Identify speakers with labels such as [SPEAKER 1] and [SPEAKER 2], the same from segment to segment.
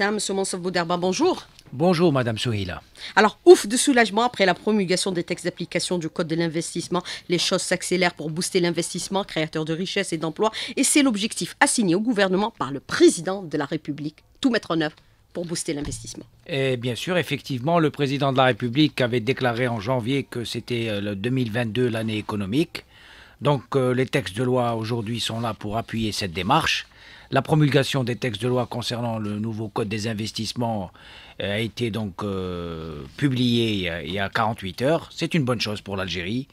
[SPEAKER 1] Madame Somansov Bouderba, bonjour.
[SPEAKER 2] Bonjour, Madame Souhila.
[SPEAKER 1] Alors, ouf de soulagement après la promulgation des textes d'application du Code de l'investissement. Les choses s'accélèrent pour booster l'investissement, créateur de richesses et d'emplois. Et c'est l'objectif assigné au gouvernement par le président de la République. Tout mettre en œuvre pour booster l'investissement.
[SPEAKER 2] Et bien sûr, effectivement, le président de la République avait déclaré en janvier que c'était euh, le 2022 l'année économique. Donc, euh, les textes de loi aujourd'hui sont là pour appuyer cette démarche. La promulgation des textes de loi concernant le nouveau code des investissements euh, a été donc euh, publiée il y a 48 heures. C'est une bonne chose pour l'Algérie.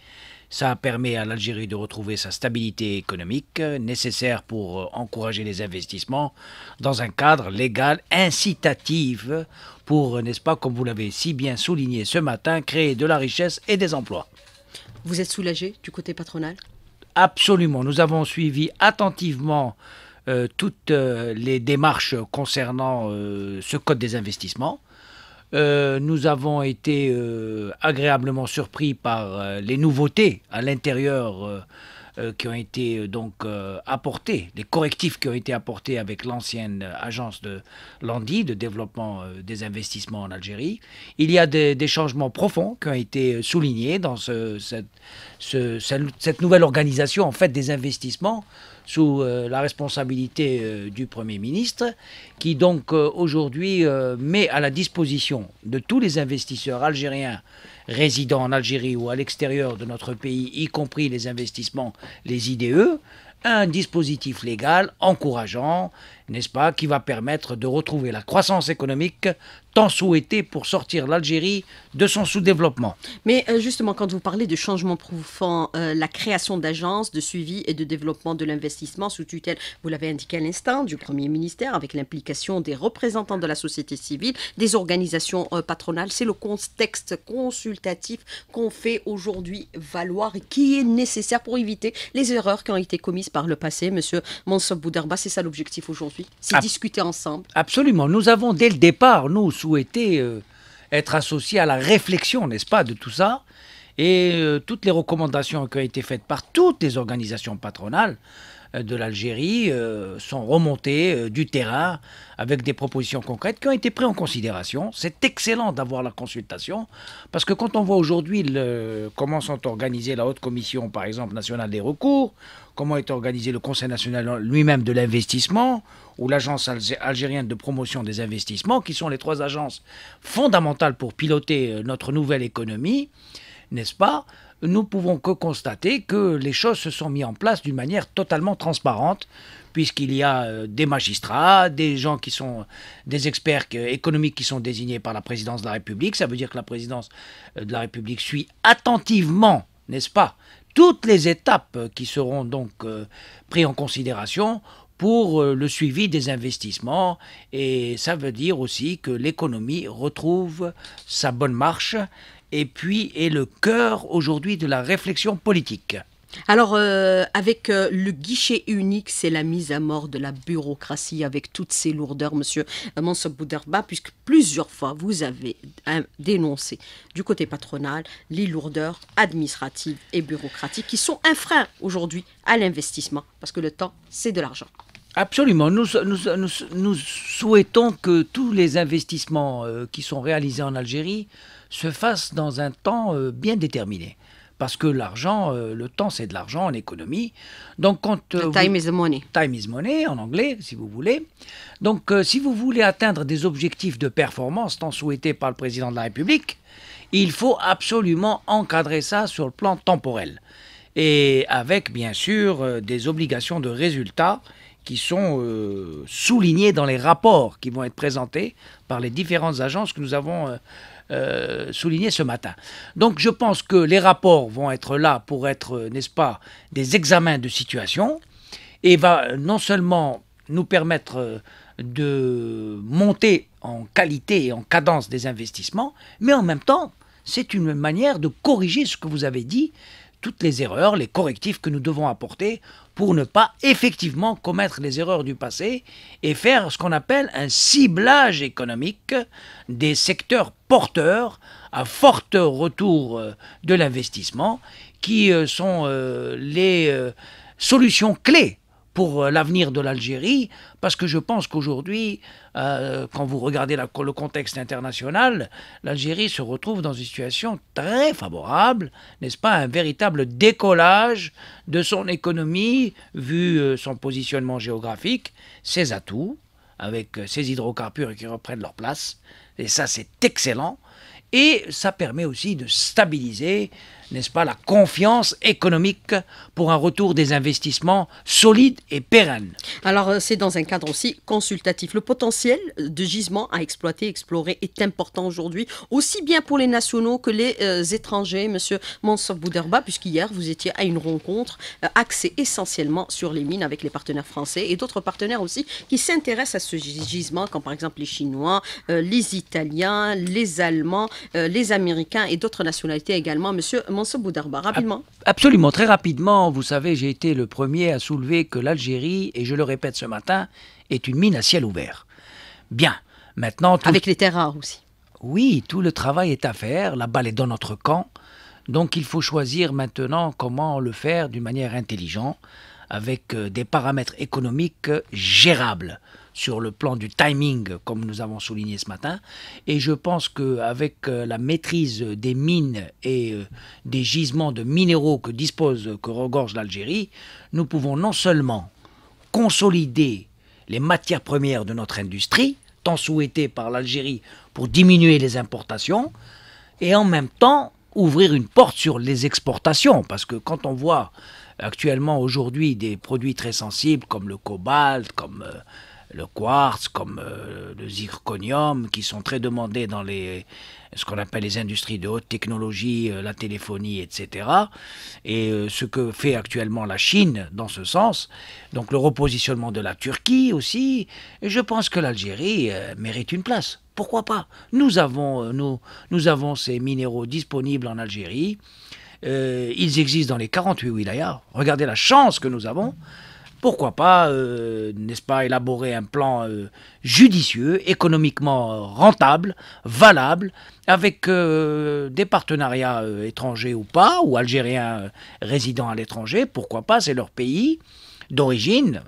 [SPEAKER 2] Ça permet à l'Algérie de retrouver sa stabilité économique euh, nécessaire pour encourager les investissements dans un cadre légal incitatif pour, n'est-ce pas, comme vous l'avez si bien souligné ce matin, créer de la richesse
[SPEAKER 1] et des emplois. Vous êtes soulagé du côté patronal
[SPEAKER 2] Absolument. Nous avons suivi attentivement euh, toutes euh, les démarches concernant euh, ce code des investissements. nous avons été agréablement surpris par les nouveautés à l'intérieur qui ont été donc les correctifs qui ont été apportés avec l'ancienne agence de l'ANDI, de développement des investissements en Algérie. Il y a des, changements profonds qui ont été soulignés dans cette, cette, nouvelle organisation en fait des investissements sous euh, la responsabilité euh, du Premier ministre, qui donc euh, aujourd'hui met à la disposition de tous les investisseurs algériens résidant en Algérie ou à l'extérieur de notre pays, y compris les investissements, les IDE, un dispositif légal encourageant n'est-ce pas, qui va permettre de retrouver la
[SPEAKER 1] croissance économique tant souhaitée pour sortir l'Algérie de son sous-développement. Mais euh, justement, quand vous parlez de changement profond, euh, la création d'agences de suivi et de développement de l'investissement sous tutelle, vous l'avez indiqué à l'instant, du Premier ministère, avec l'implication des représentants de la société civile, des organisations euh, patronales, c'est le contexte consultatif qu'on fait aujourd'hui valoir et qui est nécessaire pour éviter les erreurs qui ont été commises par le passé. Monsieur Monsop Boudarba, c'est ça l'objectif aujourd'hui. C'est discuter ensemble.
[SPEAKER 2] Absolument. Nous avons dès le départ, nous, souhaité euh, être associés à la réflexion, n'est-ce pas, de tout ça. Et euh, toutes les recommandations qui ont été faites par toutes les organisations patronales euh, de l'Algérie euh, sont remontés euh, du terrain avec des propositions concrètes qui ont été prises en considération. C'est excellent d'avoir la consultation parce que quand on voit aujourd'hui comment sont organisées la haute commission, par exemple, nationale des recours, comment est organisé le Conseil national lui-même de l'investissement ou l'Agence algérienne de promotion des investissements, qui sont les trois agences fondamentales pour piloter notre nouvelle économie, n'est-ce pas nous pouvons que constater que les choses se sont mises en place d'une manière totalement transparente, puisqu'il y a euh, des magistrats, des gens qui sont des experts économiques qui sont désignés par la présidence de la République. Ça veut dire que la présidence euh, de la République suit attentivement, n'est-ce pas, toutes les étapes euh, qui seront donc prises en considération pour le suivi des investissements et ça veut dire aussi que l'économie retrouve sa bonne marche et puis est le cœur aujourd'hui de la réflexion politique.
[SPEAKER 1] Alors, euh, avec euh, le guichet unique, c'est la mise à mort de la bureaucratie avec toutes ses lourdeurs, monsieur Mansour Bouderba, puisque plusieurs fois vous avez hein, dénoncé du côté patronal les lourdeurs administratives et bureaucratiques qui sont un frein aujourd'hui à l'investissement, parce que le temps, c'est de l'argent. Absolument. Nous, souhaitons que
[SPEAKER 2] tous les investissements euh, qui sont réalisés en Algérie se fassent dans un temps euh, bien déterminé. Parce que l'argent, euh, le temps, c'est de l'argent en économie. Donc, quand, time is money. Time is money, en anglais, si vous voulez. Donc, si vous voulez atteindre des objectifs de performance tant souhaités par le président de la République, il faut absolument encadrer ça sur le plan temporel. Et avec, bien sûr, des obligations de résultats qui sont euh, soulignés dans les rapports qui vont être présentés par les différentes agences que nous avons euh, euh, soulignées ce matin. Donc je pense que les rapports vont être là pour être, n'est-ce pas, des examens de situation et va non seulement nous permettre de monter en qualité et en cadence des investissements, mais en même temps, c'est une manière de corriger ce que vous avez dit, toutes les erreurs, les correctifs que nous devons apporter pour ne pas effectivement commettre les erreurs du passé et faire ce qu'on appelle un ciblage économique des secteurs porteurs à fort retour euh, de l'investissement qui euh, sont euh, les solutions clés pour euh, l'avenir de l'Algérie, parce que je pense qu'aujourd'hui, euh, quand vous regardez le contexte international, l'Algérie se retrouve dans une situation très favorable, n'est-ce pas, un véritable décollage de son économie, vu euh, son positionnement géographique, ses atouts, avec ses hydrocarbures qui reprennent leur place, et ça c'est excellent, et ça permet aussi de stabiliser n'est-ce pas, la confiance économique pour un retour des investissements solides et
[SPEAKER 1] pérennes. Alors, euh, c'est dans un cadre aussi consultatif. Le potentiel de gisements à exploiter, explorer est important aujourd'hui, aussi bien pour les nationaux que les euh, étrangers, Monsieur Mansour Boudherba, puisqu'hier, vous étiez à une rencontre euh, axée essentiellement sur les mines avec les partenaires français et d'autres partenaires aussi qui s'intéressent à ce gisement, comme par exemple les Chinois, les Italiens, les Allemands, les Américains et d'autres nationalités également, Monsieur bout rapidement
[SPEAKER 2] Absolument, très rapidement. Vous savez, j'ai été le premier à soulever que l'Algérie, et je le répète ce matin, est une mine à ciel ouvert. Bien, maintenant... Avec les terres rares aussi. Oui, tout le travail est à faire, la balle est dans notre camp. Donc il faut choisir maintenant comment le faire d'une manière intelligente, avec euh, des paramètres économiques gérables sur le plan du timing, comme nous avons souligné ce matin. Et je pense qu'avec euh, la maîtrise des mines et euh, des gisements de minéraux que dispose, que regorge l'Algérie, nous pouvons non seulement consolider les matières premières de notre industrie, tant souhaitées par l'Algérie pour diminuer les importations, et en même temps ouvrir une porte sur les exportations, parce que quand on voit actuellement aujourd'hui des produits très sensibles comme le cobalt, comme euh, le quartz, comme euh, le zirconium, qui sont très demandés dans les, ce qu'on appelle les industries de haute technologie, euh, la téléphonie, etc. Et euh, ce que fait actuellement la Chine dans ce sens. Donc le repositionnement de la Turquie aussi. Et je pense que l'Algérie mérite une place. Pourquoi pas nous avons, nous, nous avons ces minéraux disponibles en Algérie. ils existent dans les 48 wilayas. Regardez la chance que nous avons pourquoi pas, euh, n'est-ce pas, élaborer un plan euh, judicieux, économiquement rentable, valable, avec euh, des partenariats étrangers ou pas, ou algériens résidant à l'étranger, pourquoi pas, c'est leur pays d'origine,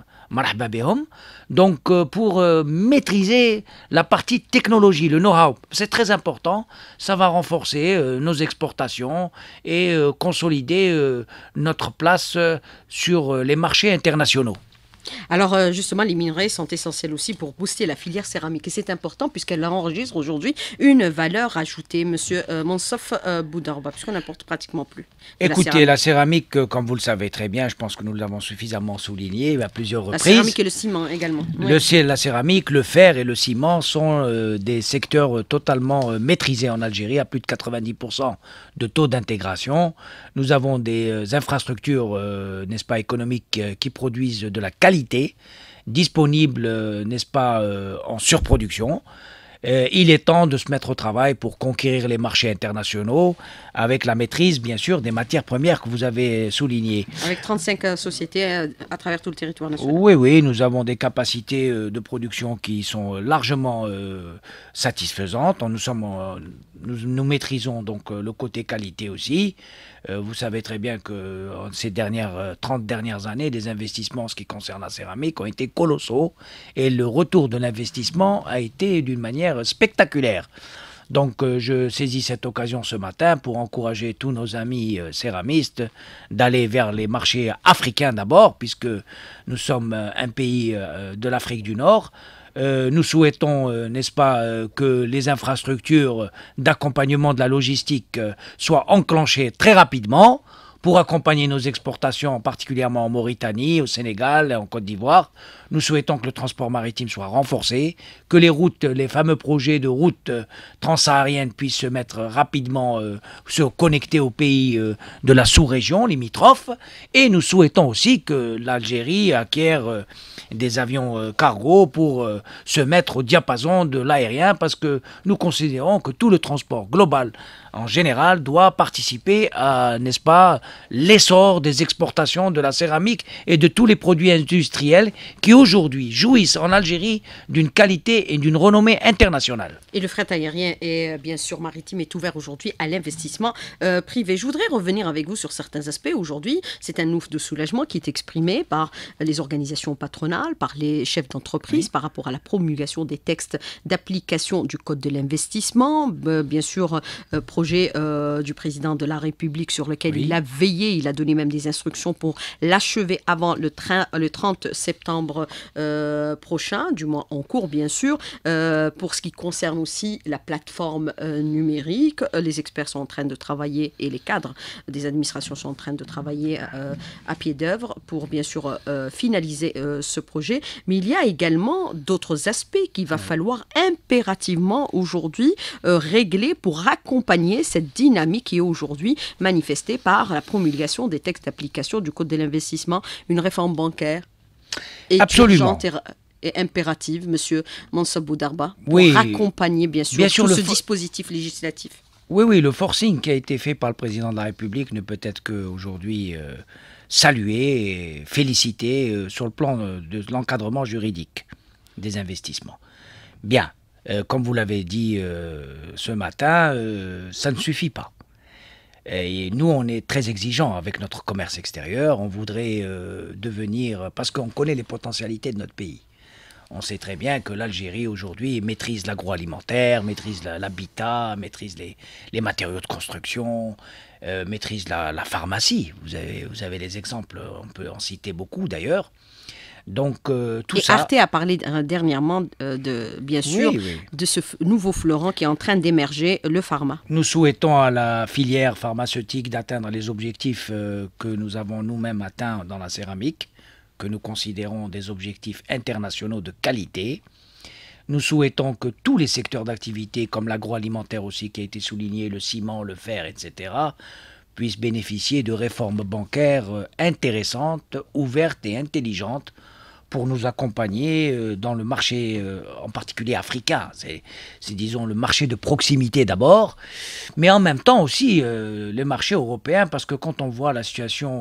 [SPEAKER 2] donc euh, pour euh, maîtriser la partie technologie, le know-how, c'est très important. Ça va renforcer euh, nos exportations et consolider notre place sur les marchés internationaux.
[SPEAKER 1] Alors euh, justement, les minerais sont essentiels aussi pour booster la filière céramique et c'est important puisqu'elle enregistre aujourd'hui une valeur ajoutée, Monsieur euh, Mansouf euh, Boudarba, puisqu'on n'importe pratiquement plus. Écoutez, la
[SPEAKER 2] céramique. comme vous le savez très bien, je pense que nous l'avons suffisamment souligné à plusieurs reprises. La céramique
[SPEAKER 1] et le ciment également. Le,
[SPEAKER 2] ciel La céramique, le fer et le ciment sont des secteurs totalement maîtrisés en Algérie à plus de 90% de taux d'intégration. Nous avons des infrastructures, n'est-ce pas, économiques qui produisent de la qualité disponible, euh, n'est-ce pas, euh, en surproduction. Euh, il est temps de se mettre au travail pour conquérir les marchés internationaux avec la maîtrise, bien sûr, des matières premières que vous avez soulignées.
[SPEAKER 1] Avec 35 sociétés à travers tout le territoire national. Oui, oui,
[SPEAKER 2] nous avons des capacités de production qui sont largement satisfaisantes. Nous, sommes, nous maîtrisons donc le côté qualité aussi. Euh, vous savez très bien que euh, ces dernières 30 euh, dernières années, les investissements en ce qui concerne la céramique ont été colossaux et le retour de l'investissement a été d'une manière spectaculaire. Donc je saisis cette occasion ce matin pour encourager tous nos amis céramistes d'aller vers les marchés africains d'abord, puisque nous sommes un pays de l'Afrique du Nord. Euh, nous souhaitons, euh, n'est-ce pas, euh, que les infrastructures d'accompagnement de la logistique soient enclenchées très rapidement pour accompagner nos exportations, particulièrement en Mauritanie, au Sénégal, et en Côte d'Ivoire. Nous souhaitons que le transport maritime soit renforcé, que les routes, les fameux projets de routes euh, transsahariennes puissent se mettre rapidement, euh, se connecter aux pays euh, de la sous-région l'imitrophes. Et nous souhaitons aussi que l'Algérie acquiert des avions cargo pour se mettre au diapason de l'aérien parce que nous considérons que tout le transport global en général, doit participer à, n'est-ce pas, l'essor des exportations de la céramique et de tous les produits industriels qui aujourd'hui jouissent en Algérie d'une qualité et d'une renommée internationale.
[SPEAKER 1] Et le fret aérien et euh, bien sûr maritime est ouvert aujourd'hui à l'investissement euh, privé. Je voudrais revenir avec vous sur certains aspects aujourd'hui. C'est un ouf de soulagement qui est exprimé par les organisations patronales, par les chefs d'entreprise par rapport à la promulgation des textes d'application du Code de l'investissement, euh, bien sûr, euh, du président de la République sur lequel il a veillé. Il a donné même des instructions pour l'achever avant le, train, le 30 septembre euh, prochain, du moins en cours, bien sûr. Euh, pour ce qui concerne aussi la plateforme numérique, les experts sont en train de travailler et les cadres des administrations sont en train de travailler à pied d'œuvre pour, bien sûr, finaliser ce projet. Mais il y a également d'autres aspects qu'il va falloir impérativement aujourd'hui régler pour accompagner cette dynamique qui est aujourd'hui manifestée par la promulgation des textes d'application du Code de l'investissement, une réforme bancaire. Et Absolument et impérative, Monsieur Mansabou Darba, pour accompagner bien sûr, ce dispositif législatif.
[SPEAKER 2] Oui, oui, le forcing qui a été fait par le président de la République ne peut être qu'aujourd'hui aujourd'hui salué et félicité euh, sur le plan euh, de l'encadrement juridique des investissements. Bien, euh, comme vous l'avez dit euh, ce matin, euh, ça ne suffit pas. Et nous, on est très exigeants avec notre commerce extérieur. On voudrait devenir, parce qu'on connaît les potentialités de notre pays. On sait très bien que l'Algérie aujourd'hui maîtrise l'agroalimentaire, maîtrise l'habitat, maîtrise les, matériaux de construction, maîtrise la, pharmacie. Vous avez, vous avez les exemples, on peut en citer beaucoup d'ailleurs. Donc euh, tout Et ça. Arte
[SPEAKER 1] a parlé euh, dernièrement euh, de bien sûr de ce nouveau florent qui est en train d'émerger, le pharma.
[SPEAKER 2] Nous souhaitons à la filière pharmaceutique d'atteindre les objectifs que nous avons nous-mêmes atteints dans la céramique, que nous considérons des objectifs internationaux de qualité. Nous souhaitons que tous les secteurs d'activité, comme l'agroalimentaire aussi qui a été souligné, le ciment, le fer, etc., puissent bénéficier de réformes bancaires intéressantes, ouvertes et intelligentes pour nous accompagner euh, dans le marché, euh, en particulier africain. C'est, disons, le marché de proximité d'abord, mais en même temps aussi euh, les marchés européens, parce que quand on voit la situation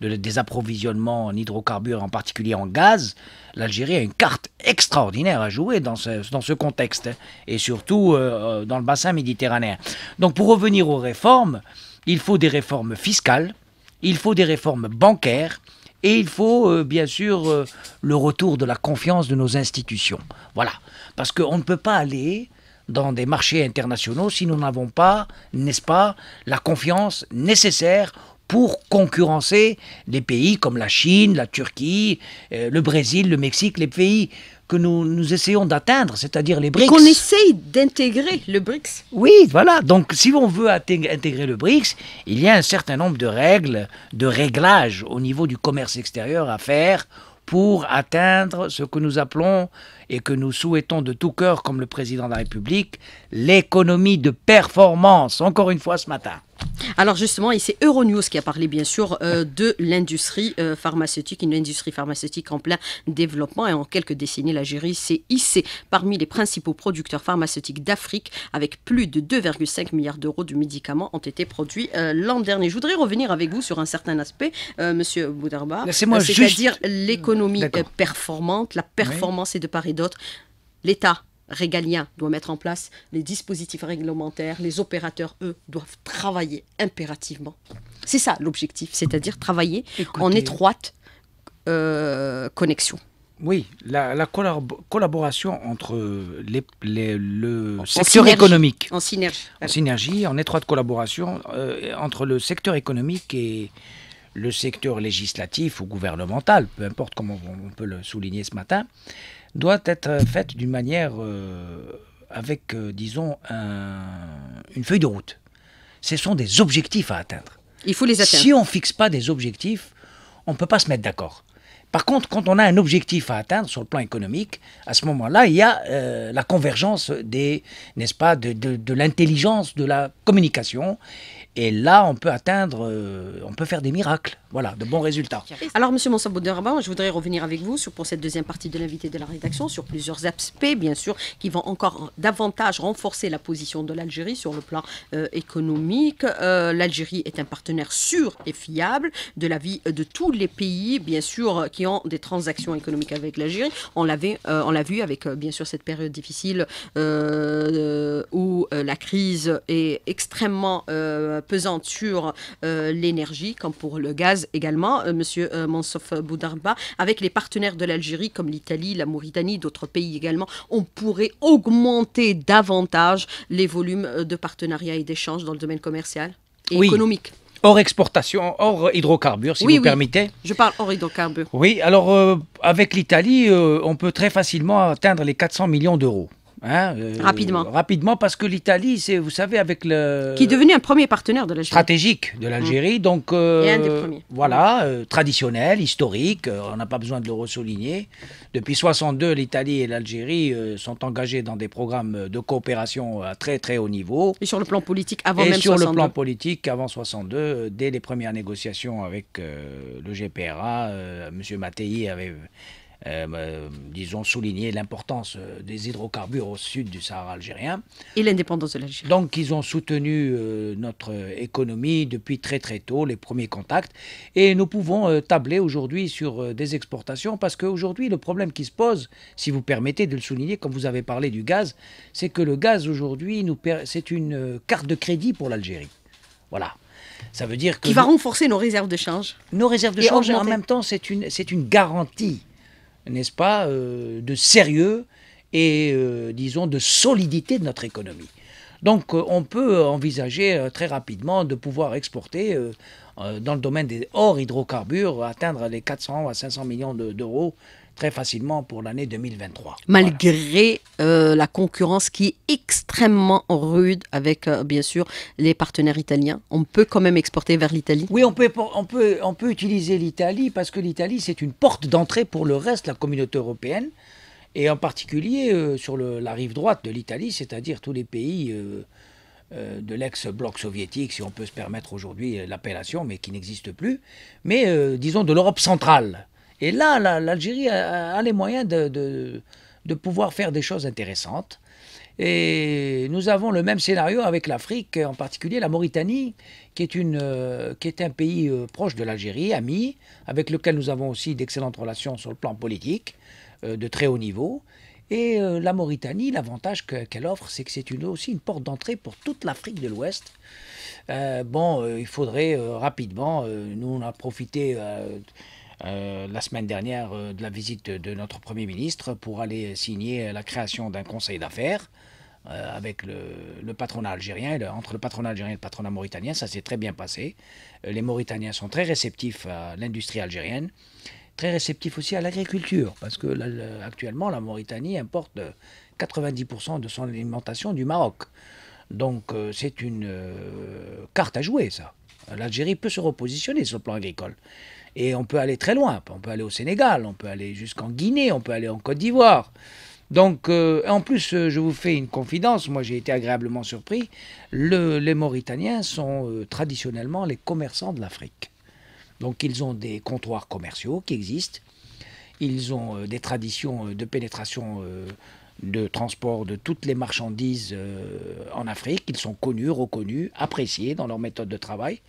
[SPEAKER 2] de, des approvisionnements en hydrocarbures, en particulier en gaz, l'Algérie a une carte extraordinaire à jouer dans ce, contexte, et surtout dans le bassin méditerranéen. Donc pour revenir aux réformes, il faut des réformes fiscales, il faut des réformes bancaires, et il faut euh, bien sûr euh, le retour de la confiance de nos institutions. Voilà. Parce qu'on ne peut pas aller dans des marchés internationaux si nous n'avons pas, n'est-ce pas, la confiance nécessaire pour concurrencer les pays comme la Chine, la Turquie, euh, le Brésil, le Mexique, les pays que nous, essayons d'atteindre, c'est-à-dire les BRICS. Qu'on essaye d'intégrer le BRICS. Oui, voilà. Donc, si on veut intégrer le BRICS, il y a un certain nombre de règles, de réglages au niveau du commerce extérieur à faire pour atteindre ce que nous appelons et que nous souhaitons de tout cœur, comme le président
[SPEAKER 1] de la République, l'économie
[SPEAKER 2] de performance.
[SPEAKER 1] Encore une fois ce matin. Alors justement, et c'est Euronews qui a parlé bien sûr euh, de l'industrie euh, pharmaceutique, une industrie pharmaceutique en plein développement. Et en quelques décennies, l'Algérie s'est hissée parmi les principaux producteurs pharmaceutiques d'Afrique, avec plus de 2,5 milliards d'euros de médicaments ont été produits euh, l'an dernier. Je voudrais revenir avec vous sur un certain aspect, Monsieur Boudarba, c'est-à-dire l'économie performante, la performance et de part et d'autre. L'État régalien doit mettre en place les dispositifs réglementaires, les opérateurs, eux, doivent travailler impérativement. C'est ça l'objectif, c'est-à-dire travailler en étroite euh, connexion. Oui,
[SPEAKER 2] la, collaboration entre les, le secteur économique. En synergie. En synergie, en étroite collaboration euh, entre le secteur économique et le secteur législatif ou gouvernemental, peu importe comment on peut le souligner ce matin doit être faite d'une manière euh, avec, euh, disons, une feuille de route. Ce sont des objectifs à atteindre. Il faut les atteindre. Si on ne fixe pas des objectifs, on ne peut pas se mettre d'accord. Par contre, quand on a un objectif à atteindre sur le plan économique, à ce moment-là, il y a euh, la convergence des, n'est-ce pas, de, de, l'intelligence, de la communication. Et là, on peut atteindre, on peut faire des miracles voilà, de bons résultats.
[SPEAKER 1] Alors, M. Monsaboudaraba, je voudrais revenir avec vous sur, pour cette deuxième partie de l'invité de la rédaction sur plusieurs aspects, bien sûr, qui vont encore davantage renforcer la position de l'Algérie sur le plan euh, économique. Euh, L'Algérie est un partenaire sûr et fiable de la vie de tous les pays, bien sûr, qui ont des transactions économiques avec l'Algérie. On l'avait, euh, on l'a vu avec, bien sûr, cette période difficile où la crise est extrêmement pesante sur l'énergie, comme pour le gaz également, euh, Monsieur euh, Mansouf Boudarba, avec les partenaires de l'Algérie comme l'Italie, la Mauritanie, d'autres pays également, on pourrait augmenter davantage les volumes euh, de partenariats et d'échanges dans le domaine commercial et économique.
[SPEAKER 2] Hors exportation, hors hydrocarbures, si vous oui. permettez.
[SPEAKER 1] Je parle hors hydrocarbures.
[SPEAKER 2] Oui, alors avec l'Italie, on peut très facilement atteindre les 400 millions d'euros. Hein, euh, rapidement. Rapidement, parce que l'Italie, c'est, vous savez, avec le.
[SPEAKER 1] Qui est devenu un premier partenaire de l'Algérie. Stratégique
[SPEAKER 2] de mmh. l'Algérie. Donc, Et un des euh, premiers. Voilà, euh, traditionnel, historique, on n'a pas besoin de le ressouligner. Depuis 62, l'Italie et l'Algérie sont engagés dans des programmes de coopération à très, très haut niveau. Et sur le plan politique avant Et sur le plan politique avant 62, dès les premières négociations avec le GPRA, M. Mattei avait euh, euh, disons, souligné l'importance euh, des hydrocarbures au sud du Sahara algérien. Et l'indépendance de l'Algérie. Donc, ils ont soutenu euh, notre économie depuis très très tôt, les premiers contacts. Et nous pouvons tabler aujourd'hui sur des exportations parce qu'aujourd'hui, le problème qui se pose, si vous permettez de le souligner, comme vous avez parlé du gaz, c'est que le gaz aujourd'hui, c'est une carte de crédit pour l'Algérie. Voilà.
[SPEAKER 1] Ça veut dire que. Qui va renforcer nos réserves de change. Nos réserves de change, en même
[SPEAKER 2] temps, c'est une, une garantie n'est-ce pas, euh, de sérieux et, euh, disons, de solidité de notre économie. Donc euh, on peut envisager très rapidement de pouvoir exporter dans le domaine des hors hydrocarbures, atteindre les 400 à 500 millions d'euros très facilement pour l'année 2023.
[SPEAKER 1] Malgré euh, la concurrence qui est extrêmement rude avec, euh, bien sûr, les partenaires italiens, on peut quand même exporter vers l'Italie Oui, on peut, on peut, on peut utiliser l'Italie parce que l'Italie, c'est une porte d'entrée
[SPEAKER 2] pour le reste, la communauté européenne, et en particulier euh, sur la rive droite de l'Italie, c'est-à-dire tous les pays de l'ex-bloc soviétique, si on peut se permettre aujourd'hui l'appellation, mais qui n'existe plus, mais disons de l'Europe centrale. Et là, l'Algérie a, les moyens de, de, pouvoir faire des choses intéressantes. Et nous avons le même scénario avec l'Afrique, en particulier la Mauritanie, qui est, une, euh, qui est un pays euh, proche de l'Algérie, ami, avec lequel nous avons aussi d'excellentes relations sur le plan politique, euh, de très haut niveau. Et la Mauritanie, l'avantage qu'elle offre, c'est que c'est une, aussi une porte d'entrée pour toute l'Afrique de l'Ouest. bon, il faudrait rapidement, nous on a profité euh, la semaine dernière euh, de la visite de notre Premier ministre pour aller signer la création d'un conseil d'affaires euh, avec le, patronat algérien, entre le patronat algérien et le patronat mauritanien, ça s'est très bien passé. Les Mauritaniens sont très réceptifs à l'industrie algérienne, très réceptifs aussi à l'agriculture, parce que actuellement la Mauritanie importe 90% de son alimentation du Maroc. Donc c'est une carte à jouer, ça. L'Algérie peut se repositionner sur le plan agricole. Et on peut aller très loin. On peut aller au Sénégal, on peut aller jusqu'en Guinée, on peut aller en Côte d'Ivoire. Donc, euh, en plus, euh, je vous fais une confidence, moi j'ai été agréablement surpris, les Mauritaniens sont euh, traditionnellement les commerçants de l'Afrique. Donc, ils ont des comptoirs commerciaux qui existent, ils ont des traditions de pénétration, de transport de toutes les marchandises en Afrique, ils sont connus, reconnus, appréciés dans leur méthode de travail.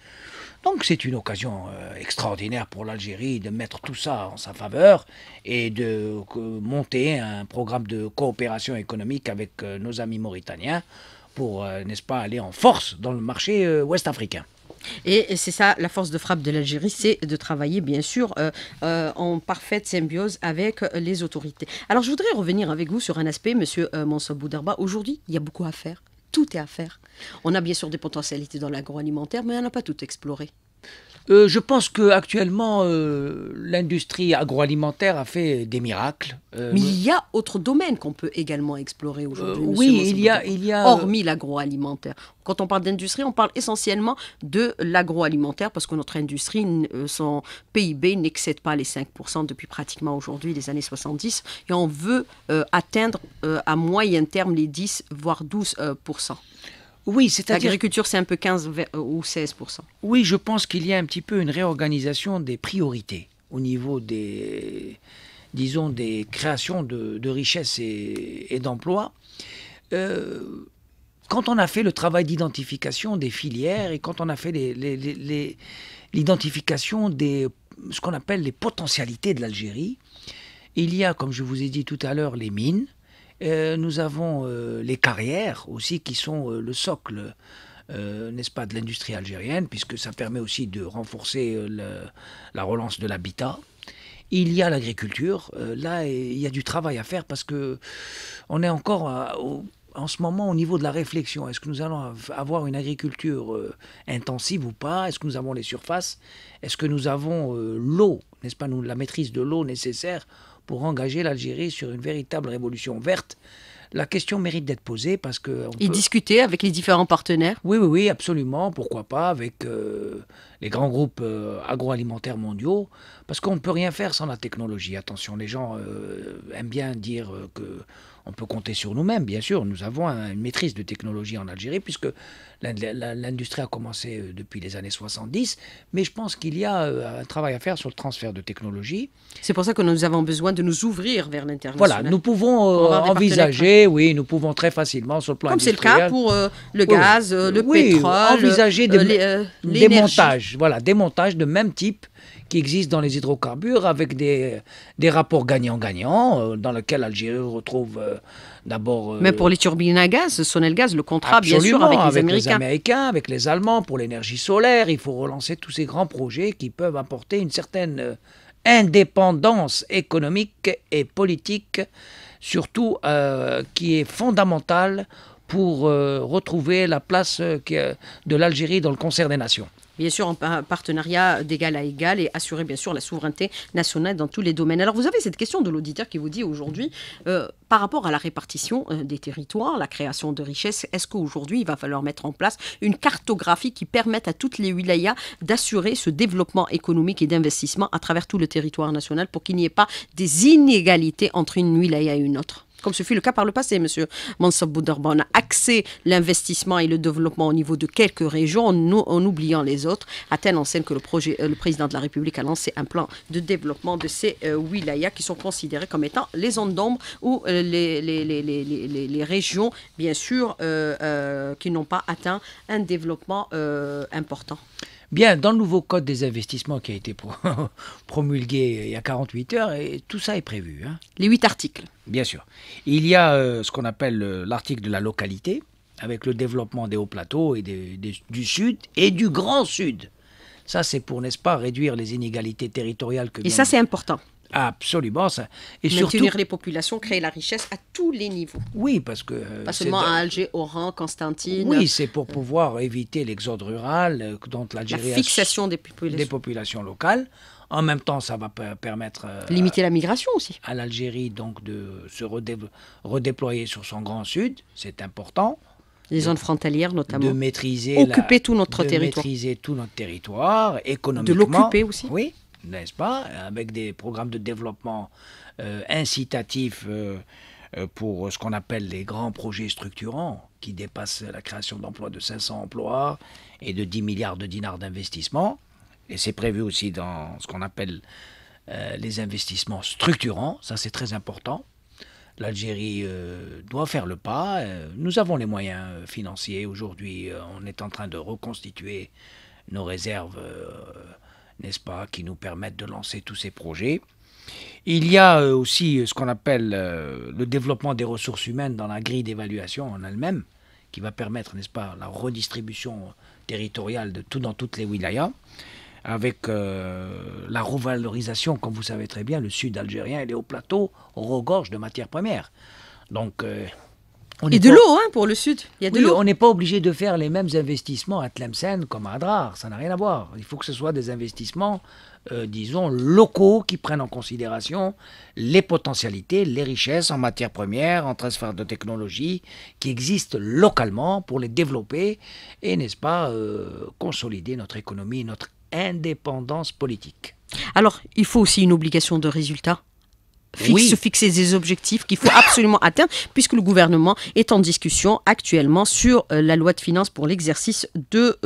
[SPEAKER 2] Donc c'est une occasion euh, extraordinaire pour l'Algérie de mettre tout ça en sa faveur et de euh, monter un programme de coopération économique avec euh, nos amis
[SPEAKER 1] mauritaniens pour, n'est-ce pas, aller en force dans le marché ouest-africain. Et c'est ça, la force de frappe de l'Algérie, c'est de travailler, bien sûr, en parfaite symbiose avec les autorités. Alors, je voudrais revenir avec vous sur un aspect, Monsieur euh, Mansour Aujourd'hui, il y a beaucoup à faire tout est à faire. On a bien sûr des potentialités dans l'agroalimentaire, mais on n'a pas tout exploré.
[SPEAKER 2] Euh, je pense qu'actuellement, euh, l'industrie agroalimentaire a fait des miracles. Euh, Mais il
[SPEAKER 1] y a autre domaine qu'on peut également explorer aujourd'hui. Euh, oui, il y, a, il y a. Hormis l'agroalimentaire. Quand on parle d'industrie, on parle essentiellement de l'agroalimentaire parce que notre industrie, son PIB n'excède pas les 5% depuis pratiquement aujourd'hui les années 70 et on veut atteindre à moyen terme les 10 voire 12%. Oui, cest L'agriculture, c'est un peu 15 euh, ou 16
[SPEAKER 2] Oui, je pense qu'il y a un petit peu une réorganisation des priorités au niveau des, disons, des créations de, richesses et, d'emplois. Euh, quand on a fait le travail d'identification des filières et quand on a fait l'identification des ce qu'on appelle les potentialités de l'Algérie, il y a, comme je vous ai dit tout à l'heure, les mines, nous avons euh, les carrières aussi qui sont euh, le socle. Euh, n'est-ce pas, de l'industrie algérienne, puisque ça permet aussi de renforcer la relance de l'habitat. Il y a l'agriculture. là, il y a du travail à faire parce que on est encore en ce moment au niveau de la réflexion. Est-ce que nous allons avoir une agriculture intensive ou pas Est-ce que nous avons les surfaces Est-ce que nous avons l'eau, n'est-ce pas, nous, la maîtrise de l'eau nécessaire pour engager l'Algérie sur une véritable révolution verte la question mérite d'être posée
[SPEAKER 1] parce que... et discuter avec les différents partenaires Oui, oui, oui, absolument. Pourquoi pas avec euh,
[SPEAKER 2] les grands groupes euh, agroalimentaires mondiaux Parce qu'on ne peut rien faire sans la technologie. Attention, les gens euh, aiment bien dire que on peut compter sur nous-mêmes, bien sûr. Nous avons une maîtrise de technologie en Algérie, puisque l'industrie a commencé euh, depuis les années 70. Mais je pense qu'il y a euh, un travail à faire sur le transfert de technologie. C'est pour ça que nous
[SPEAKER 1] avons besoin de nous ouvrir vers l'international. Voilà, nous
[SPEAKER 2] pouvons euh, envisager, oui, nous pouvons très facilement sur le plan Comme c'est le cas pour le gaz, le pétrole, envisager des, montages, voilà, des montages de même type qui existe dans les hydrocarbures avec des, des rapports gagnant-gagnant, euh, dans lequel l'Algérie retrouve euh, d'abord. Euh, Mais pour les turbines à gaz, gaz le contrat, bien sûr, avec, les, Américains. avec les Allemands, pour l'énergie solaire, il faut relancer tous ces grands projets qui peuvent apporter une certaine indépendance économique et politique, surtout qui est fondamentale
[SPEAKER 1] pour retrouver la place de l'Algérie dans le concert des nations bien sûr un partenariat d'égal à égal et assurer bien sûr la souveraineté nationale dans tous les domaines. Alors vous avez cette question de l'auditeur qui vous dit aujourd'hui, euh, par rapport à la répartition euh, des territoires, la création de richesses, est-ce qu'aujourd'hui il va falloir mettre en place une cartographie qui permette à toutes les wilayas d'assurer ce développement économique et d'investissement à travers tout le territoire national pour qu'il n'y ait pas des inégalités entre une wilaya et une autre comme ce fut le cas par le passé, M. Mansour On a axé l'investissement et le développement au niveau de quelques régions en, oubliant les autres, à telle enseigne que le, projet, euh, le président de la République a lancé un plan de développement de ces euh, wilayas qui sont considérés comme étant les zones d'ombre ou euh, les, régions, bien sûr, qui n'ont pas atteint un développement important.
[SPEAKER 2] Bien, dans le nouveau code des investissements qui a été promulgué il y a 48 heures, et tout ça est prévu. Hein. Les huit articles. Bien sûr. Il y a euh, ce qu'on appelle euh, l'article de la localité, avec le développement des hauts plateaux et du Sud et du Grand Sud. Ça, c'est pour, n'est-ce pas, réduire les inégalités territoriales que... Et ça, c'est important. Absolument ça. Et Maintenir les
[SPEAKER 1] populations, créer la richesse à tous les niveaux. Oui, parce que euh, pas seulement à Alger, Oran, Constantine. Oui, euh, c'est
[SPEAKER 2] pour euh, pouvoir éviter l'exode rural dont l'Algérie. La fixation des populations. des populations locales. En même temps, ça va permettre limiter la migration aussi à l'Algérie donc de se redéployer sur son grand sud. C'est
[SPEAKER 1] important. Les zones frontalières notamment. De maîtriser occuper tout notre de territoire. Maîtriser tout notre territoire économiquement. De l'occuper
[SPEAKER 2] aussi. Oui n'est-ce pas Avec des programmes de développement euh, incitatifs euh, euh, pour ce qu'on appelle les grands projets structurants, qui dépassent la création d'emplois de 500 emplois et de 10 milliards de dinars d'investissement. Et c'est prévu aussi dans ce qu'on appelle les investissements structurants, ça c'est très important. L'Algérie doit faire le pas. Nous avons les moyens financiers. Aujourd'hui, on est en train de reconstituer nos réserves n'est-ce pas, qui nous permettent de lancer tous ces projets. Il y a euh, aussi euh, ce qu'on appelle euh, le développement des ressources humaines dans la grille d'évaluation en elle-même, qui va permettre, n'est-ce pas, la redistribution territoriale de tout dans toutes les wilayas, avec la revalorisation, comme vous savez très bien, le sud algérien et les hauts plateaux regorge de matières premières. Donc,
[SPEAKER 1] et de l'eau hein, pour le sud. Il y a de On
[SPEAKER 2] n'est pas obligé de faire les mêmes investissements à Tlemcen comme à Adrar. Ça n'a rien à voir. Il faut que ce soit des investissements, euh, disons, locaux qui prennent en considération les potentialités, les richesses en matières premières, en transfert de technologies qui existent localement pour les développer et, n'est-ce pas, euh, consolider notre économie,
[SPEAKER 1] notre indépendance politique. Alors, il faut aussi une obligation de résultat se fixer des objectifs qu'il faut absolument atteindre, puisque le gouvernement est en discussion actuellement sur euh, la loi de finances pour l'exercice de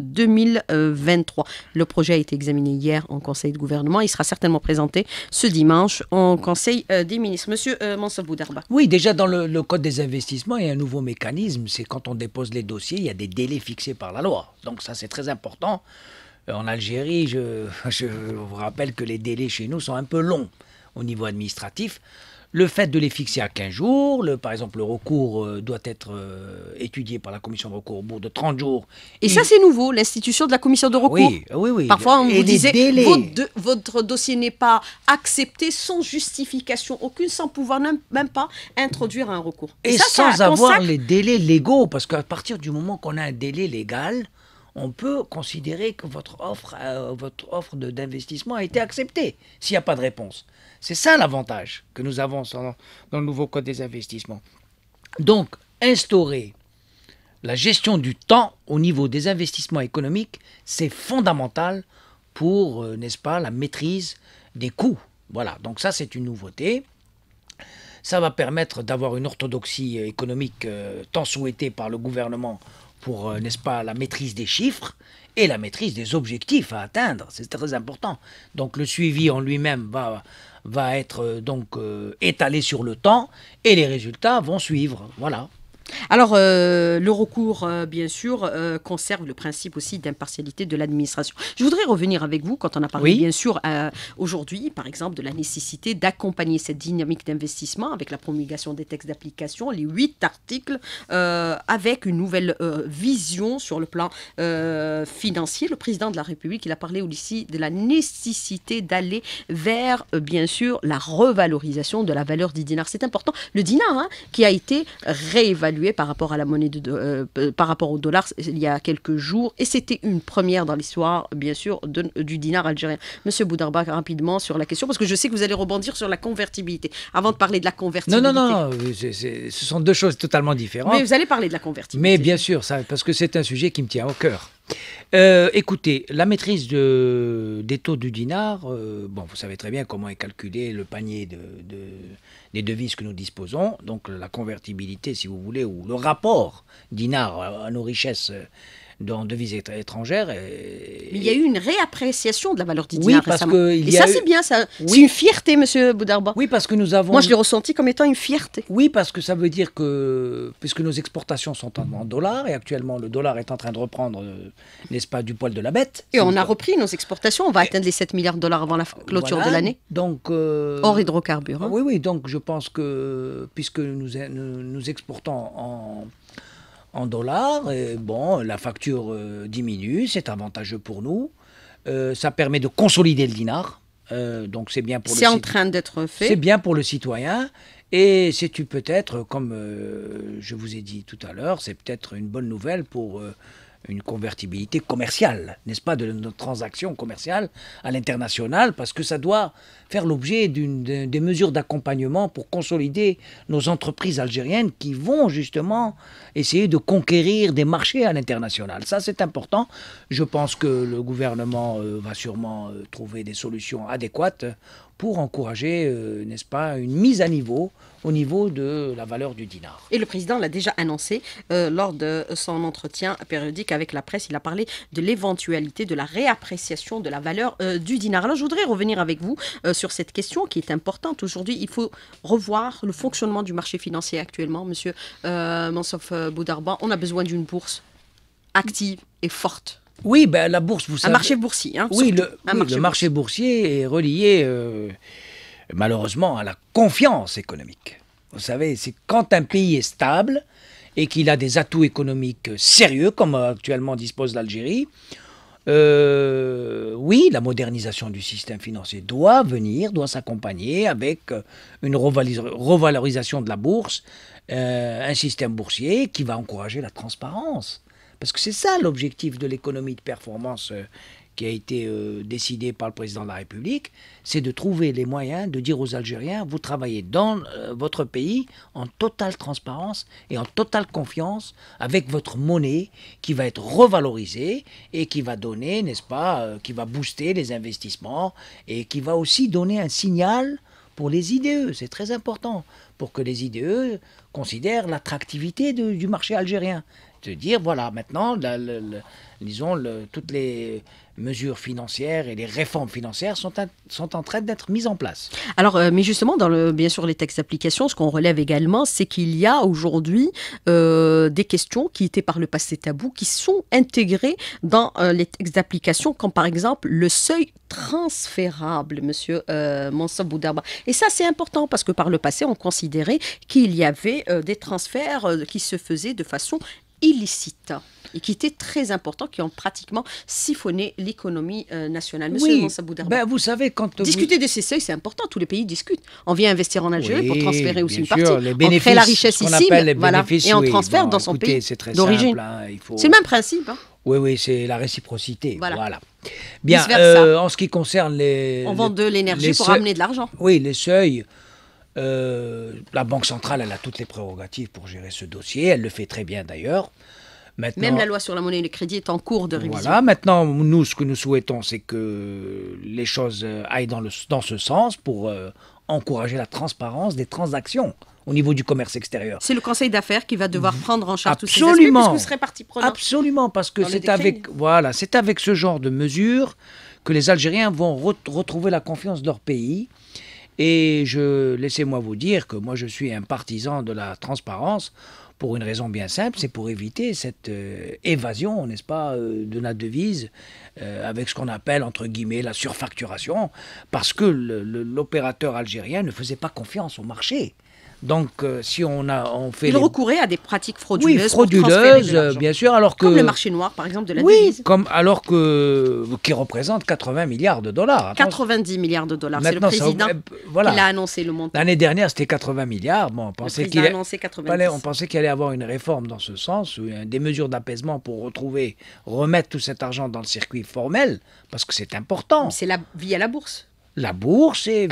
[SPEAKER 1] 2023. Euh, le projet a été examiné hier en Conseil de gouvernement. Il sera certainement présenté ce dimanche en Conseil euh, des ministres. Monsieur Mansour Oui, déjà dans le, Code des investissements, il y a un nouveau
[SPEAKER 2] mécanisme. C'est quand on dépose les dossiers, il y a des délais fixés par la loi. Donc ça, c'est très important. En Algérie, je vous rappelle que les délais chez nous sont un peu longs au niveau administratif, le fait de les fixer à 15 jours, le, par exemple le recours euh, doit être
[SPEAKER 1] euh, étudié par la commission de recours au bout de 30 jours. Et, ça c'est nouveau, l'institution de la commission de recours. Oui, oui, oui. Parfois on vous disait, votre, dossier n'est pas accepté sans justification aucune, sans pouvoir même, pas introduire un recours. Et, sans avoir les
[SPEAKER 2] délais légaux, parce qu'à partir du moment qu'on a un délai légal, on peut considérer que votre offre, euh, votre offre d'investissement a été acceptée s'il n'y a pas de réponse. C'est ça l'avantage que nous avons dans le nouveau Code des investissements. Donc, instaurer la gestion du temps au niveau des investissements économiques, c'est fondamental pour, euh, n'est-ce pas, la maîtrise des coûts. Voilà, donc ça c'est une nouveauté. Ça va permettre d'avoir une orthodoxie euh, économique tant souhaitée par le gouvernement pour, euh, n'est-ce pas, la maîtrise des chiffres et la maîtrise des objectifs à atteindre. C'est très important. Donc le suivi en lui-même va, va être euh, donc euh, étalé sur le temps et les résultats vont suivre. Voilà.
[SPEAKER 1] Alors, euh, le recours, euh, bien sûr, euh, conserve le principe aussi d'impartialité de l'administration. Je voudrais revenir avec vous quand on a parlé, bien sûr, aujourd'hui, par exemple, de la nécessité d'accompagner cette dynamique d'investissement avec la promulgation des textes d'application, les huit articles, avec une nouvelle vision sur le plan financier. Le président de la République, il a parlé aussi de la nécessité d'aller vers, bien sûr, la revalorisation de la valeur du dinar. C'est important. Le dinar hein, qui a été réévalué par rapport à la monnaie de, euh, par rapport au dollar il y a quelques jours. Et c'était une première dans l'histoire, bien sûr, du dinar algérien. Monsieur Boudarba, rapidement sur la question, parce que je sais que vous allez rebondir sur la convertibilité. Avant de parler de la convertibilité. Non, non, non,
[SPEAKER 2] euh, ce sont deux choses totalement différentes. Mais vous
[SPEAKER 1] allez parler de la convertibilité.
[SPEAKER 2] Mais bien sûr, parce que c'est un sujet qui me tient au cœur. Euh, écoutez, la maîtrise de, des taux du dinar, bon, vous savez très bien comment est calculé le panier de les devises que nous disposons, donc la convertibilité, si vous voulez, ou le rapport dinar à nos richesses euh, dans devises étrangères. Mais il
[SPEAKER 1] y a eu une réappréciation de la valeur du oui, parce récemment. Que et ça, c'est bien, ça. C'est une fierté, monsieur Boudarba. Oui, parce que nous avons. Moi, je l'ai
[SPEAKER 2] ressenti comme étant une fierté. Oui, parce que ça veut dire que, puisque nos exportations sont en dollars, et actuellement, le dollar est en train de reprendre, euh, n'est-ce pas, du poil de la bête. Et on a
[SPEAKER 1] repris nos exportations. On va atteindre les 7 milliards de dollars avant la clôture de l'année.
[SPEAKER 2] Donc. Euh, Hors hydrocarbures. Hein. Oui, oui. Donc, je pense que, puisque nous, nous, nous exportons en en dollars. bon, la facture euh, diminue, c'est avantageux pour nous. Euh, ça permet de consolider le dinar. Euh, donc c'est bien pour C'est en train
[SPEAKER 1] d'être fait. C'est bien
[SPEAKER 2] pour le citoyen. Et c'est peut-être, comme je vous ai dit tout à l'heure, c'est peut-être une bonne nouvelle pour une convertibilité commerciale, n'est-ce pas, de nos transactions commerciales à l'international, parce que ça doit faire l'objet des mesures d'accompagnement pour consolider nos entreprises algériennes qui vont justement essayer de conquérir des marchés à l'international. Ça, c'est important. Je pense que le gouvernement euh, va sûrement euh, trouver des solutions adéquates pour encourager, euh, n'est-ce pas, une mise à niveau au niveau de la valeur du dinar.
[SPEAKER 1] Et le président l'a déjà annoncé euh, lors de son entretien périodique avec la presse. Il a parlé de l'éventualité de la réappréciation de la valeur euh, du dinar. Alors je voudrais revenir avec vous sur cette question qui est importante. Aujourd'hui, il faut revoir le fonctionnement du marché financier actuellement, monsieur Mansof Boudarban. On a besoin d'une bourse active et forte. Oui, ben, la bourse, vous savez. Un marché boursier, hein, oui, le, marché
[SPEAKER 2] boursier est relié, euh, malheureusement, à la confiance économique. Vous savez, c'est quand un pays est stable et qu'il a des atouts économiques sérieux, comme euh, actuellement dispose l'Algérie, euh, oui, la modernisation du système financier doit venir, doit s'accompagner avec une revalorisation de la bourse, un système boursier qui va encourager la transparence. Parce que c'est ça l'objectif de l'économie de performance euh, qui a été euh, décidé par le président de la République, c'est de trouver les moyens de dire aux Algériens, vous travaillez dans euh, votre pays en totale transparence et en totale confiance avec votre monnaie qui va être revalorisée et qui va donner, n'est-ce pas, qui va booster les investissements et qui va aussi donner un signal pour les IDE, c'est très important, pour que les IDE considèrent l'attractivité du marché algérien te dire, voilà, maintenant, disons, toutes les mesures financières et les réformes financières sont, sont en train d'être mises en place.
[SPEAKER 1] Alors, euh, mais justement, dans bien sûr, les textes d'application, ce qu'on relève également, c'est qu'il y a aujourd'hui euh, des questions qui étaient par le passé tabou, qui sont intégrées dans euh, les textes d'application, comme par exemple le seuil transférable, monsieur Monsa Boudarba. Et ça, c'est important parce que par le passé, on considérait qu'il y avait des transferts qui se faisaient de façon illicite et qui était très important, qui ont pratiquement siphonné l'économie euh, nationale. Monsieur ben vous savez, quand discuter de ces seuils, c'est important. Tous les pays discutent. On vient investir en Algérie pour transférer aussi une partie. Les on la richesse ici, et on transfère dans son pays d'origine. Hein, c'est le même principe. Hein.
[SPEAKER 2] Oui, oui, c'est la réciprocité. Voilà.
[SPEAKER 1] Bien, euh,
[SPEAKER 2] en ce qui concerne les... On vend de l'énergie pour amener de l'argent. Oui, les seuils. Euh, la Banque centrale, elle a toutes les prérogatives pour gérer ce dossier. Elle le fait très bien d'ailleurs. Même la loi
[SPEAKER 1] sur la monnaie et le crédit est en cours de révision. Voilà,
[SPEAKER 2] maintenant, nous, ce que nous souhaitons, c'est que les choses aillent dans, ce sens pour euh, encourager la transparence des transactions au niveau du commerce extérieur.
[SPEAKER 1] C'est le conseil d'affaires qui va devoir prendre en charge absolument, tous ces aspects,
[SPEAKER 2] Absolument, parce que c'est avec, voilà, c'est avec ce genre de mesures que les Algériens vont retrouver la confiance de leur pays et je laissez-moi vous dire que moi je suis un partisan de la transparence pour une raison bien simple, c'est pour éviter cette euh, évasion, n'est-ce pas, euh, de la devise euh, avec ce qu'on appelle entre guillemets la surfacturation, parce que l'opérateur algérien ne faisait pas confiance au marché. Donc, euh, si on a, on fait. à
[SPEAKER 1] des pratiques frauduleuses. Oui, frauduleuses, bien
[SPEAKER 2] sûr. Alors que... Comme le marché
[SPEAKER 1] noir, par exemple, de la oui,
[SPEAKER 2] Comme, alors que. qui représente 80 milliards de dollars.
[SPEAKER 1] 90 milliards de dollars. C'est le président euh, a annoncé le montant.
[SPEAKER 2] L'année dernière, c'était 80 milliards. Bon, on pensait qu'il on pensait qu'il allait avoir une réforme dans ce sens, des mesures d'apaisement pour retrouver, remettre tout cet argent dans le circuit formel, parce que c'est important. C'est la vie à la bourse la bourse et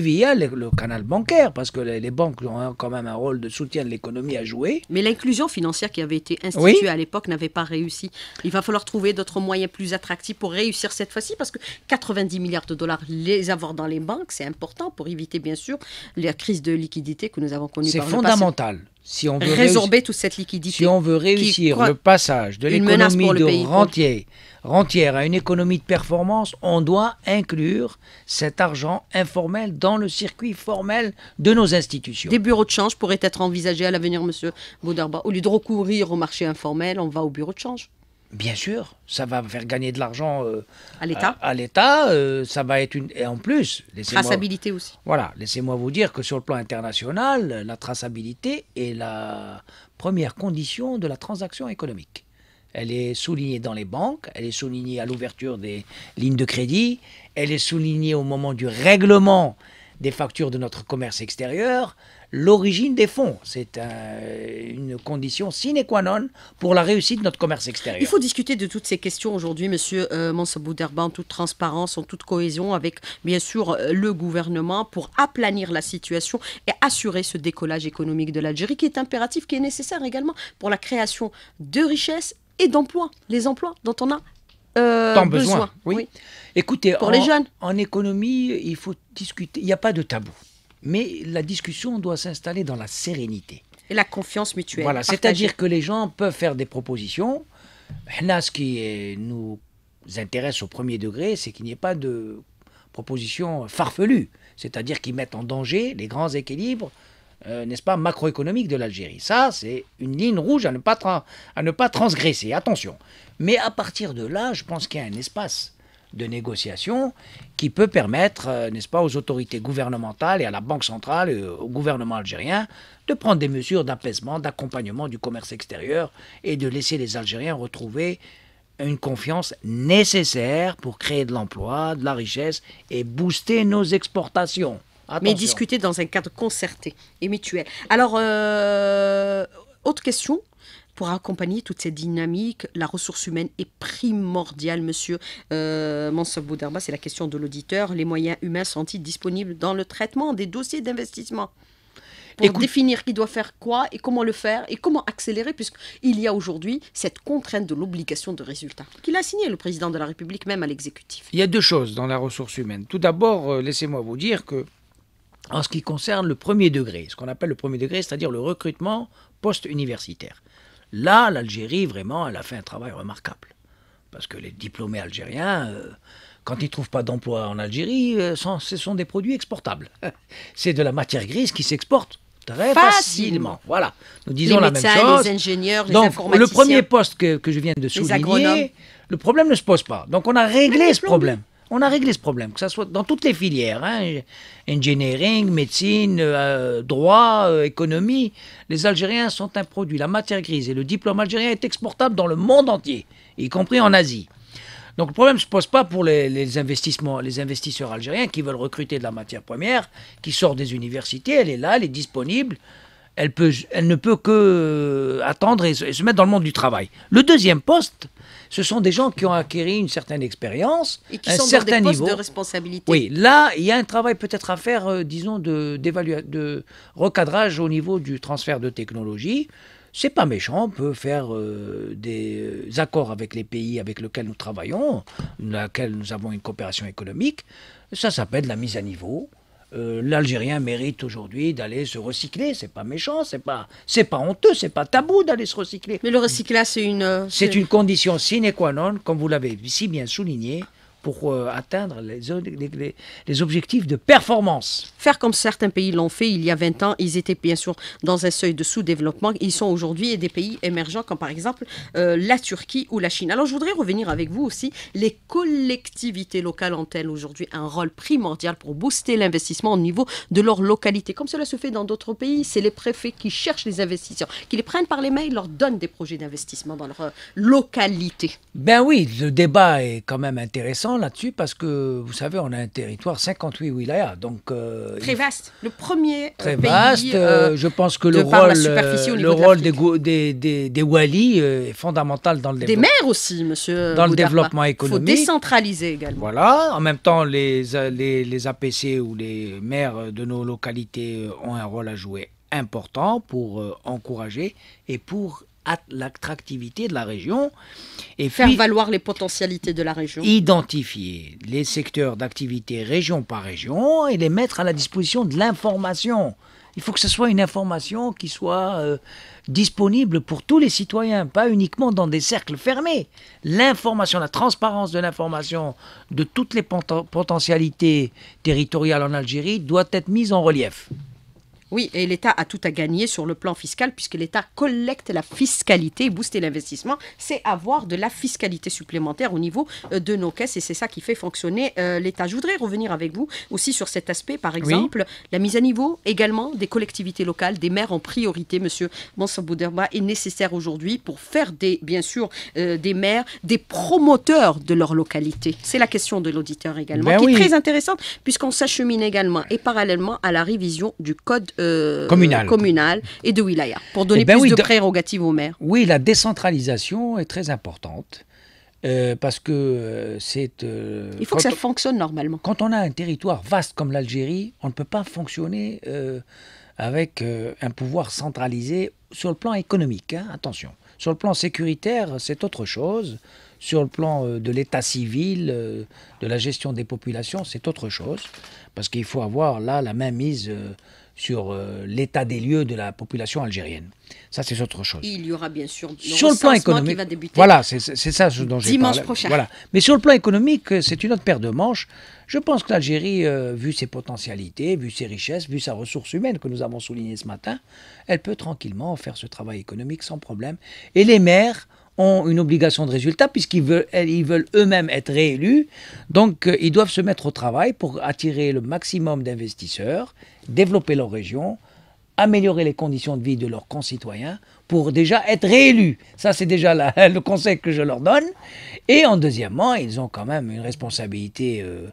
[SPEAKER 2] via, le, canal bancaire, parce que les, banques ont quand même un rôle de soutien de l'économie à jouer.
[SPEAKER 1] Mais l'inclusion financière qui avait été instituée à l'époque n'avait pas réussi. Il va falloir trouver d'autres moyens plus attractifs pour réussir cette fois-ci, parce que 90 milliards de dollars, les avoir dans les banques, c'est important pour éviter, bien sûr, la crise de liquidité que nous avons connue. C'est fondamental.
[SPEAKER 2] Si on veut résorber
[SPEAKER 1] toute cette liquidité. Si on
[SPEAKER 2] veut réussir le passage de l'économie de rentier rentière à une économie de performance, on doit inclure cet argent informel dans le circuit
[SPEAKER 1] formel de nos institutions. Des bureaux de change pourraient être envisagés à l'avenir, Monsieur Boudarba. Au lieu de recourir au marché informel, on va au bureau de change.
[SPEAKER 2] Bien sûr, ça va faire gagner de l'argent euh, à l'État. À, l'État, euh, ça va être une et en plus traçabilité aussi. Voilà, laissez-moi vous dire que sur le plan international, la traçabilité est la première condition de la transaction économique. Elle est soulignée dans les banques, elle est soulignée à l'ouverture des lignes de crédit, elle est soulignée au moment du règlement des factures de notre commerce extérieur, l'origine des fonds. C'est euh, une condition
[SPEAKER 1] sine qua non pour la réussite de notre commerce extérieur. Il faut discuter de toutes ces questions aujourd'hui, Monsieur euh, en toute transparence, en toute cohésion, avec bien sûr euh, le gouvernement pour aplanir la situation et assurer ce décollage économique de l'Algérie, qui est impératif, qui est nécessaire également pour la création de richesses et d'emplois, les emplois dont on a euh, besoin.
[SPEAKER 2] Oui. Écoutez, pour en, les jeunes. En économie, il faut discuter. Il n'y a pas de tabou, mais la discussion doit s'installer dans la sérénité. Et la confiance mutuelle. Voilà, c'est-à-dire que les gens peuvent faire des propositions. Ce qui nous intéresse au premier degré, c'est qu'il n'y ait pas de propositions farfelues, c'est-à-dire qui mettent en danger les grands équilibres euh, n'est-ce pas, macroéconomique de l'Algérie. Ça, c'est une ligne rouge à ne, pas à ne pas transgresser, attention. Mais à partir de là, je pense qu'il y a un espace de négociation qui peut permettre, euh, n'est-ce pas, aux autorités gouvernementales et à la Banque centrale et au gouvernement algérien de prendre des mesures d'apaisement, d'accompagnement du commerce extérieur et de laisser les Algériens retrouver une confiance nécessaire
[SPEAKER 1] pour créer de l'emploi, de la richesse et booster nos exportations mais discuter dans un cadre concerté et mutuel. Alors, euh, autre question pour accompagner toute cette dynamique, la ressource humaine est primordiale, monsieur euh, C'est la question de l'auditeur. Les moyens humains sont-ils disponibles dans le traitement des dossiers d'investissement pour définir qui doit faire quoi et comment le faire et comment accélérer, puisqu'il y a aujourd'hui cette contrainte de l'obligation de résultat qu'il a signé le président de la République, même à l'exécutif.
[SPEAKER 2] Il y a deux choses dans la ressource humaine. Tout d'abord, euh, laissez-moi vous dire que en ce qui concerne le premier degré, ce qu'on appelle le premier degré, c'est-à-dire le recrutement post-universitaire. Là, l'Algérie, vraiment, elle a fait un travail remarquable. Parce que les diplômés algériens, euh, quand ils ne trouvent pas d'emploi en Algérie, euh, ce sont des produits exportables. C'est de la matière grise qui s'exporte très facilement. Voilà, nous disons les la même chose. Les ingénieurs, Donc, le premier poste que, que, je viens de souligner, le problème ne se pose pas. Donc, on a réglé ce problème. On a réglé ce problème, que ce soit dans toutes les filières, hein, engineering, médecine, euh, droit, euh, économie. Les Algériens sont un produit, la matière grise, et le diplôme algérien est exportable dans le monde entier, y compris en Asie. Donc le problème ne se pose pas pour les, investissements, les investisseurs algériens qui veulent recruter de la matière première, qui sort des universités, elle est là, elle est disponible, elle, peut, elle ne peut que euh, attendre et se, mettre dans le monde du travail. Le deuxième poste, ce sont des gens qui ont acquéri une certaine expérience, et qui un sont certain dans niveau de
[SPEAKER 1] responsabilité. Oui,
[SPEAKER 2] là, il y a un travail peut-être à faire, euh, disons, de, de recadrage au niveau du transfert de technologie. C'est pas méchant, on peut faire euh, des accords avec les pays avec lesquels nous travaillons, avec lesquels nous avons une coopération économique. Ça s'appelle la mise à niveau. Euh, l'Algérien mérite aujourd'hui d'aller se recycler. C'est pas méchant, c'est pas, c'est pas honteux, c'est pas tabou d'aller se
[SPEAKER 1] recycler. Mais le recyclage, c'est une. Euh, c'est une
[SPEAKER 2] condition sine qua non, comme vous l'avez si bien souligné,
[SPEAKER 1] pour euh, atteindre les, les, objectifs de performance. Faire comme certains pays l'ont fait il y a 20 ans, ils étaient bien sûr dans un seuil de sous-développement. Ils sont aujourd'hui des pays émergents comme par exemple euh, la Turquie ou la Chine. Alors je voudrais revenir avec vous aussi. Les collectivités locales ont-elles aujourd'hui un rôle primordial pour booster l'investissement au niveau de leur localité Comme cela se fait dans d'autres pays, c'est les préfets qui cherchent les investisseurs, qui les prennent par les mains, ils leur donnent des projets d'investissement dans leur euh, localité. Ben oui,
[SPEAKER 2] le débat est quand même intéressant là-dessus parce que, vous savez, on a un territoire 58 wilayas, donc... Euh, très
[SPEAKER 1] vaste, le premier euh, Très vaste, euh, je pense que le rôle, le
[SPEAKER 2] rôle des, des, des, des est fondamental dans le développement. Des
[SPEAKER 1] maires aussi, monsieur Dans le développement économique. Il faut décentraliser également.
[SPEAKER 2] Voilà, en même temps, les, les, APC ou les maires de nos localités ont un rôle à jouer important pour encourager et pour l'attractivité de la région. Et faire valoir
[SPEAKER 1] les potentialités de la région.
[SPEAKER 2] Identifier les secteurs d'activité région par région et les mettre à la disposition de l'information. Il faut que ce soit une information qui soit euh, disponible pour tous les citoyens, pas uniquement dans des cercles fermés. L'information, la transparence de l'information de toutes les potentialités territoriales en Algérie doit être mise en
[SPEAKER 1] relief. Oui, et l'État a tout à gagner sur le plan fiscal puisque l'État collecte la fiscalité et booster l'investissement, c'est avoir de la fiscalité supplémentaire au niveau euh, de nos caisses et c'est ça qui fait fonctionner euh, l'État. Je voudrais revenir avec vous aussi sur cet aspect, par exemple, la mise à niveau également des collectivités locales, des maires en priorité, Monsieur Monsabouderba, est nécessaire aujourd'hui pour faire des, bien sûr euh, des maires des promoteurs de leur localité. C'est la question de l'auditeur également, ben qui est très intéressante puisqu'on s'achemine également et parallèlement à la révision du code euh, communale et de wilaya, pour donner eh ben plus de prérogatives aux maires.
[SPEAKER 2] Oui, la décentralisation est très importante. Euh, parce que euh, c'est. Il faut que ça fonctionne normalement. Quand on a un territoire vaste comme l'Algérie, on ne peut pas fonctionner avec un pouvoir centralisé sur le plan économique. Hein, attention. Sur le plan sécuritaire, c'est autre chose. Sur le plan de l'état civil, de la gestion des populations, c'est autre chose. Parce qu'il faut avoir là la mainmise sur euh, l'état des lieux de la population algérienne. Ça, c'est autre chose. Il
[SPEAKER 1] y aura bien sûr sur le plan économique, qui va débuter. Voilà,
[SPEAKER 2] c'est ça dont j'ai parlé. Voilà. Mais sur le plan économique, euh, c'est une autre paire de manches. Je pense que l'Algérie, euh, vu ses potentialités, vu ses richesses, vu sa ressource humaine que nous avons soulignée ce matin, elle peut tranquillement faire ce travail économique sans problème. Et les maires ont une obligation de résultat puisqu'ils veulent, ils veulent eux-mêmes être réélus. Donc, euh, ils doivent se mettre au travail pour attirer le maximum d'investisseurs, développer leur région, améliorer les conditions de vie de leurs concitoyens pour déjà être réélus. Ça, c'est déjà le conseil que je leur donne. Et en deuxièmement, ils ont quand même une responsabilité, euh,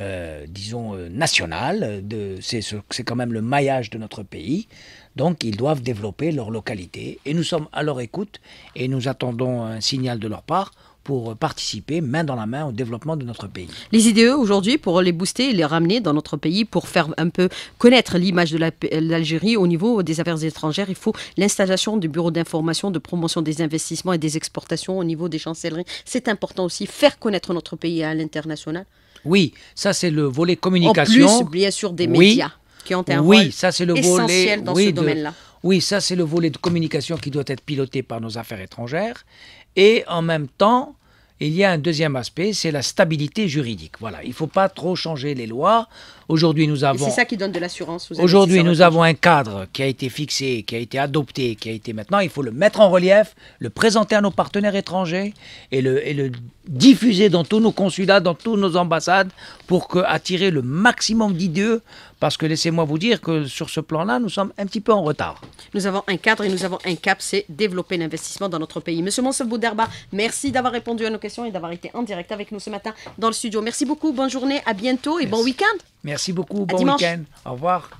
[SPEAKER 2] euh, disons, nationale. C'est quand même le maillage de notre pays. Donc ils doivent développer leur localité et nous sommes à leur écoute et nous attendons un signal de leur part pour participer main dans la main au développement
[SPEAKER 1] de notre pays. Les IDE aujourd'hui, pour les booster et les ramener dans notre pays, pour faire un peu connaître l'image de l'Algérie au niveau des affaires étrangères, il faut l'installation du bureau d'information, de promotion des investissements et des exportations au niveau des chancelleries. C'est important aussi, faire connaître notre pays à l'international.
[SPEAKER 2] Oui, ça c'est le volet communication. En plus, bien sûr, des médias
[SPEAKER 1] oui, ça, le
[SPEAKER 2] Oui, ça c'est le volet de communication qui doit être piloté par nos affaires étrangères. Et en même temps, il y a un deuxième aspect, c'est la stabilité juridique. Voilà, il ne faut pas trop changer les lois. Aujourd'hui, nous avons. C'est ça
[SPEAKER 1] qui donne de l'assurance. Aujourd'hui, nous
[SPEAKER 2] avons un cadre qui a été fixé, qui a été adopté, qui a été maintenant. Il faut le mettre en relief, le présenter à nos partenaires étrangers et le, et le diffuser dans tous nos consulats, dans toutes nos ambassades, pour que, attirer le maximum d'idées parce que laissez-moi vous dire que sur ce plan-là, nous sommes un petit peu en retard.
[SPEAKER 1] Nous avons un cadre et nous avons un cap, c'est développer l'investissement dans notre pays. Monsieur Monsef merci d'avoir répondu à nos questions et d'avoir été en direct avec nous ce matin dans le studio. Merci beaucoup, bonne journée, à bientôt et bon week-end.
[SPEAKER 2] Merci. Merci beaucoup. bon week-end. Au revoir.